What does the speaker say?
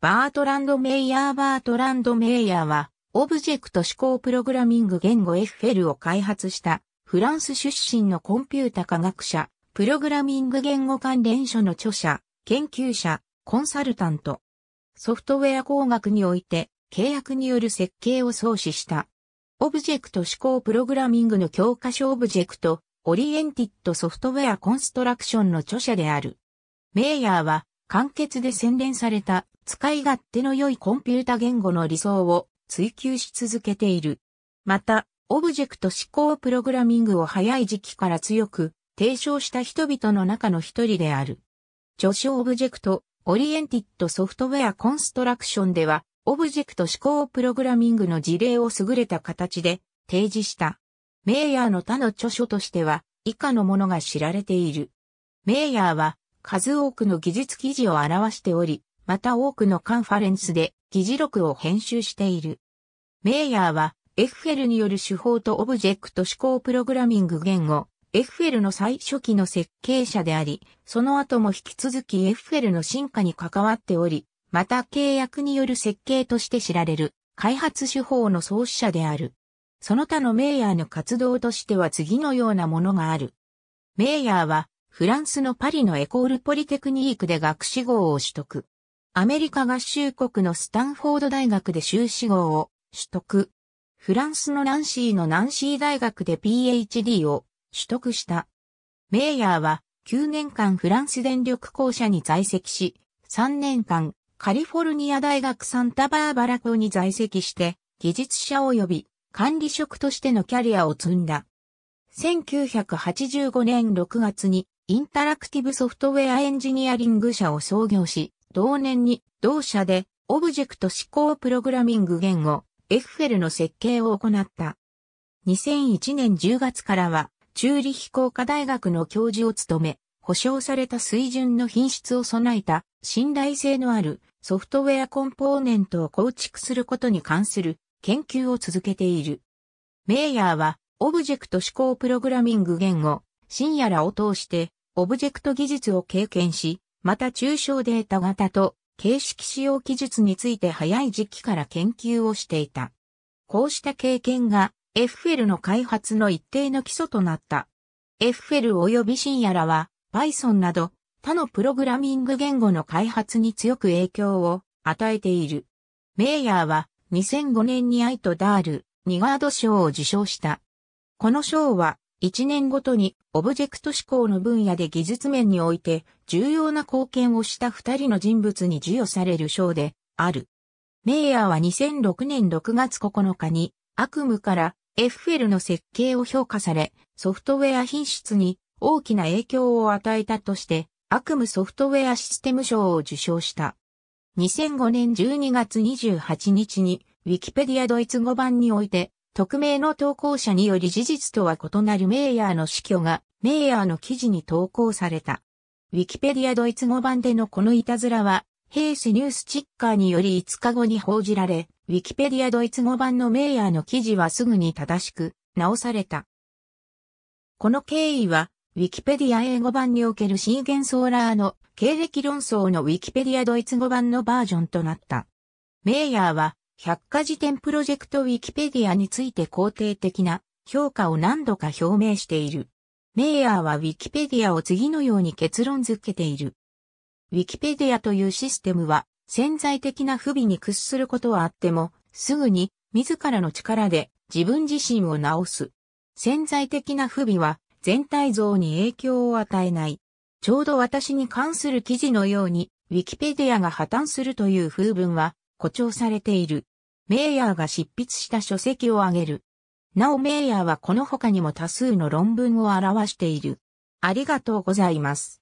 バートランド・メイヤーバートランド・メイヤーは、オブジェクト思考プログラミング言語 FL を開発したフランス出身のコンピュータ科学者、プログラミング言語関連書の著者、研究者、コンサルタント。ソフトウェア工学において契約による設計を創始した。オブジェクト思考プログラミングの教科書オブジェクト、オリエンティッドソフトウェアコンストラクションの著者である。メイヤーは簡潔で洗練された使い勝手の良いコンピュータ言語の理想を追求し続けている。また、オブジェクト思考プログラミングを早い時期から強く提唱した人々の中の一人である。著書オブジェクト、オリエンティッドソフトウェアコンストラクションでは、オブジェクト思考プログラミングの事例を優れた形で提示した。メイヤーの他の著書としては、以下のものが知られている。メイヤーは、数多くの技術記事を表しており、また多くのカンファレンスで議事録を編集している。メイヤーは、エッフェルによる手法とオブジェクト思考プログラミング言語、エッフェルの最初期の設計者であり、その後も引き続きエッフェルの進化に関わっており、また契約による設計として知られる開発手法の創始者である。その他のメイヤーの活動としては次のようなものがある。メイヤーはフランスのパリのエコールポリテクニークで学士号を取得。アメリカ合衆国のスタンフォード大学で修士号を取得。フランスのナンシーのナンシー大学で PhD を取得した。メイヤーは9年間フランス電力公社に在籍し、3年間カリフォルニア大学サンタバーバラ校に在籍して、技術者及び管理職としてのキャリアを積んだ。1985年6月にインタラクティブソフトウェアエンジニアリング社を創業し、同年に同社でオブジェクト指向プログラミング言語、エッフェルの設計を行った。2001年10月からは、チューリヒ工科大学の教授を務め、保証された水準の品質を備えた信頼性のあるソフトウェアコンポーネントを構築することに関する研究を続けている。メイヤーはオブジェクト指向プログラミング言語、深夜らを通してオブジェクト技術を経験し、また抽象データ型と形式使用技術について早い時期から研究をしていた。こうした経験が FL の開発の一定の基礎となった。FL 及び深夜らは Python など他のプログラミング言語の開発に強く影響を与えている。メイヤーは2005年にアイトダール、ニガード賞を受賞した。この賞は1年ごとにオブジェクト思考の分野で技術面において重要な貢献をした2人の人物に授与される賞である。メイヤーは2006年6月9日に悪夢からエッフェルの設計を評価され、ソフトウェア品質に大きな影響を与えたとして、悪夢ソフトウェアシステム賞を受賞した。2005年12月28日に、ウィキペディアドイツ語版において、匿名の投稿者により事実とは異なるメイヤーの死去が、メイヤーの記事に投稿された。ウィキペディアドイツ語版でのこのいたずらは、ヘイスニュースチッカーにより5日後に報じられ、ウィキペディアドイツ語版のメイヤーの記事はすぐに正しく直された。この経緯は、ウィキペディア英語版におけるシーゲンソーラーの経歴論争のウィキペディアドイツ語版のバージョンとなった。メイヤーは百科事典プロジェクトウィキペディアについて肯定的な評価を何度か表明している。メイヤーはウィキペディアを次のように結論づけている。ウィキペディアというシステムは潜在的な不備に屈することはあっても、すぐに自らの力で自分自身を直す。潜在的な不備は全体像に影響を与えない。ちょうど私に関する記事のように、ウィキペディアが破綻するという風文は誇張されている。メイヤーが執筆した書籍を挙げる。なおメイヤーはこの他にも多数の論文を表している。ありがとうございます。